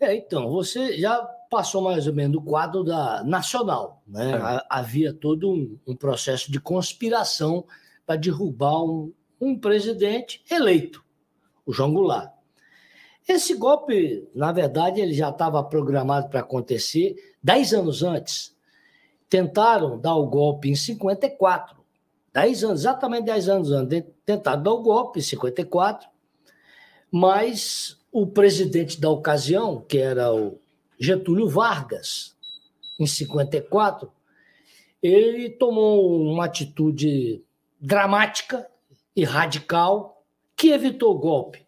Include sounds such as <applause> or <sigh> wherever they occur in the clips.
É, então, você já passou mais ou menos do quadro da nacional, né? É. Havia todo um, um, processo de conspiração para derrubar um, um, presidente eleito, o João Goulart. Esse golpe, na verdade, ele já estava programado para acontecer dez anos antes. Tentaram dar o golpe em 54, dez anos, exatamente dez anos antes, tentaram dar o golpe em 54, mas o presidente da ocasião, que era o Getúlio Vargas, em 54, ele tomou uma atitude dramática e radical que evitou o golpe.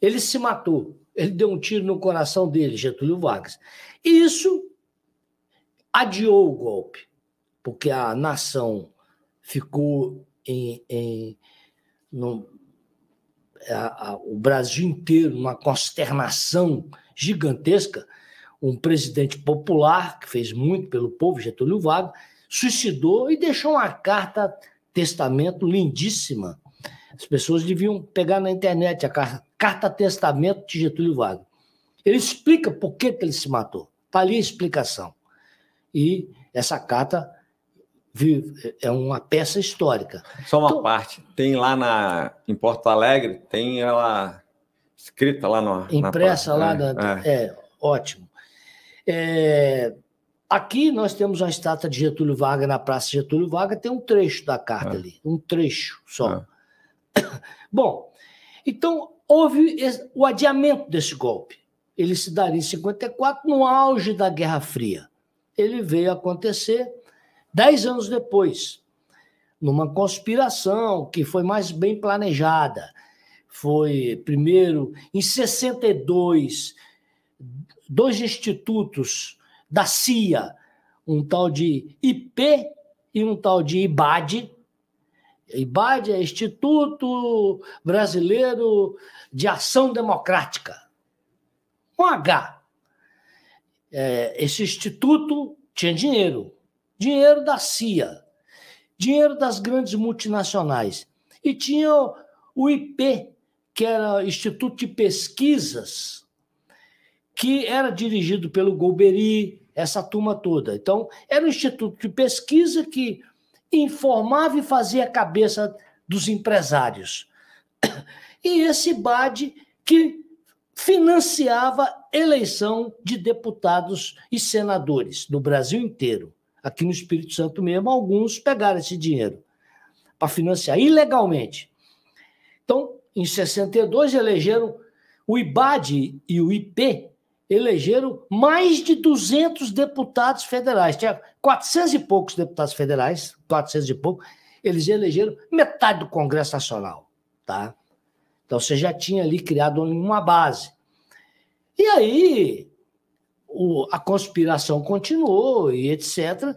Ele se matou, ele deu um tiro no coração dele, Getúlio Vargas. E isso adiou o golpe, porque a nação ficou em, em no, a, a, o Brasil inteiro numa consternação gigantesca, um presidente popular, que fez muito pelo povo, Getúlio Vargas, suicidou e deixou uma carta testamento lindíssima. As pessoas deviam pegar na internet a carta, carta testamento de Getúlio Vargas. Ele explica por que, que ele se matou. Está ali a explicação. E essa carta é uma peça histórica. Só uma então, parte. Tem lá na, em Porto Alegre, tem ela escrita lá no. Impressa é, na lá. é. é. ótimo. É, aqui nós temos uma estátua de Getúlio Vargas na Praça Getúlio Vargas, tem um trecho da carta é. ali, um trecho só. É. <coughs> Bom, então houve o adiamento desse golpe. Ele se daria em 54, no auge da Guerra Fria. Ele veio acontecer Dez anos depois, numa conspiração que foi mais bem planejada, foi primeiro em 62, dois institutos da CIA, um tal de IP e um tal de IBAD. IBAD é Instituto Brasileiro de Ação Democrática, um H. É, esse instituto tinha dinheiro, dinheiro da CIA, dinheiro das grandes multinacionais. E tinha o IP, que era Instituto de Pesquisas, que era dirigido pelo Golbery, essa turma toda. Então, era um instituto de pesquisa que informava e fazia a cabeça dos empresários. <coughs> E esse BAD que financiava eleição de deputados e senadores no Brasil inteiro aqui no Espírito Santo mesmo, alguns pegaram esse dinheiro para financiar ilegalmente. Então, em 62, elegeram o IBAD e o IP, elegeram mais de 200 deputados federais. Tinha 400 e poucos deputados federais, 400 e poucos. eles elegeram metade do Congresso Nacional, tá? Então você já tinha ali criado uma base. E aí, o, a conspiração continuou e etc.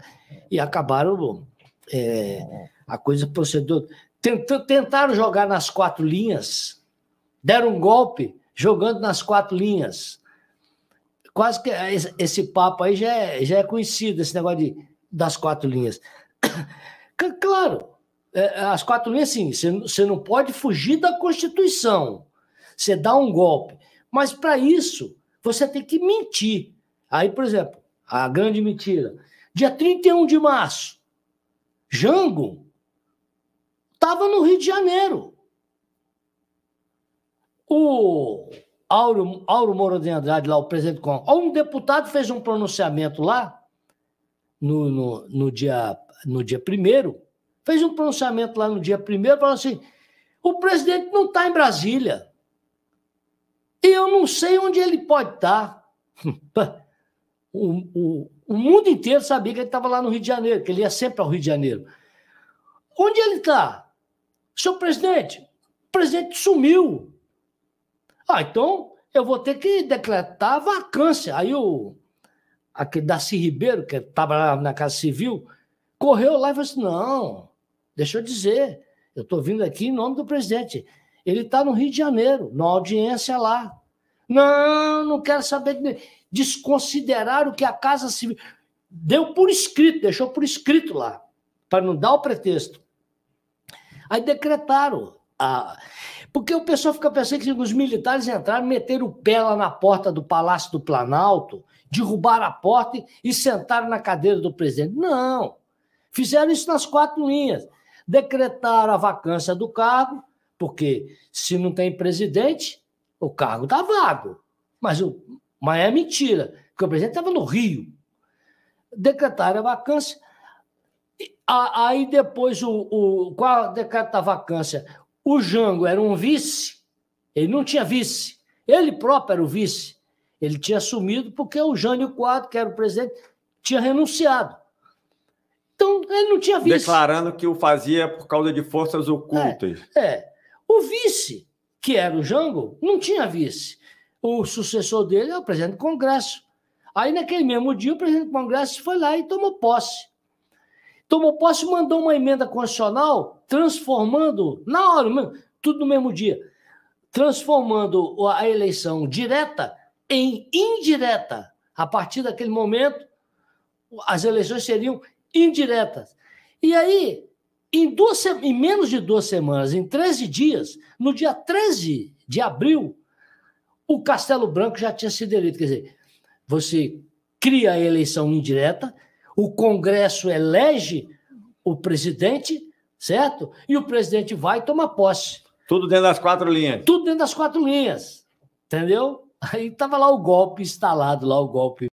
E acabaram. É, a coisa procedeu. Tentaram jogar nas quatro linhas, deram um golpe jogando nas quatro linhas. Quase que esse papo aí já é, já é conhecido, esse negócio de, das quatro linhas. <coughs> Claro, é, as quatro linhas, sim, você não pode fugir da Constituição. Você dá um golpe. Mas para isso, você tem que mentir. Aí, por exemplo, a grande mentira. Dia 31 de março, Jango estava no Rio de Janeiro. O Auro, Auro Moro de Andrade, lá, o presidente do Congresso, um deputado fez um pronunciamento lá, no, no, no dia no dia primeiro, fez um pronunciamento lá no dia primeiro, falou assim, o presidente não está em Brasília. E eu não sei onde ele pode estar. Tá. <laughs> O, o, o mundo inteiro sabia que ele estava lá no Rio de Janeiro, que ele ia sempre ao Rio de Janeiro. Onde ele está? Senhor presidente, o presidente sumiu. Ah, então eu vou ter que decretar vacância. Aí o aquele Darcy Ribeiro, que estava na Casa Civil, correu lá e falou assim: não, deixa eu dizer, eu estou vindo aqui em nome do presidente. Ele está no Rio de Janeiro, na audiência lá. Não, não quero saber. Desconsiderar o que a Casa Civil. Deu por escrito, deixou por escrito lá, para não dar o pretexto. Aí decretaram. A... Porque o pessoal fica pensando que os militares entraram, meteram o pé lá na porta do Palácio do Planalto, derrubaram a porta e sentaram na cadeira do presidente. Não. Fizeram isso nas quatro linhas. Decretaram a vacância do cargo, porque se não tem presidente, o cargo está vago. Mas, o, mas é mentira, porque o presidente estava no Rio. Decretaram a vacância. Aí depois, o, o, qual decreto da vacância? O Jango era um vice, ele não tinha vice. Ele próprio era o vice. Ele tinha assumido porque o Jânio Quadro, que era o presidente, tinha renunciado. Então, ele não tinha vice. Declarando que o fazia por causa de forças ocultas. É. é. O vice que era o Jango, não tinha vice. O sucessor dele é o presidente do Congresso. Aí, naquele mesmo dia, o presidente do Congresso foi lá e tomou posse. Tomou posse e mandou uma emenda constitucional transformando, na hora, tudo no mesmo dia, transformando a eleição direta em indireta. A partir daquele momento, as eleições seriam indiretas. E aí, em, duas, em menos de duas semanas, em 13 dias, no dia 13 de abril, o Castelo Branco já tinha sido eleito. Quer dizer, você cria a eleição indireta, o Congresso elege o presidente, certo? E o presidente vai tomar posse. Tudo dentro das quatro linhas. Tudo dentro das quatro linhas. Entendeu? Aí estava lá o golpe instalado, lá o golpe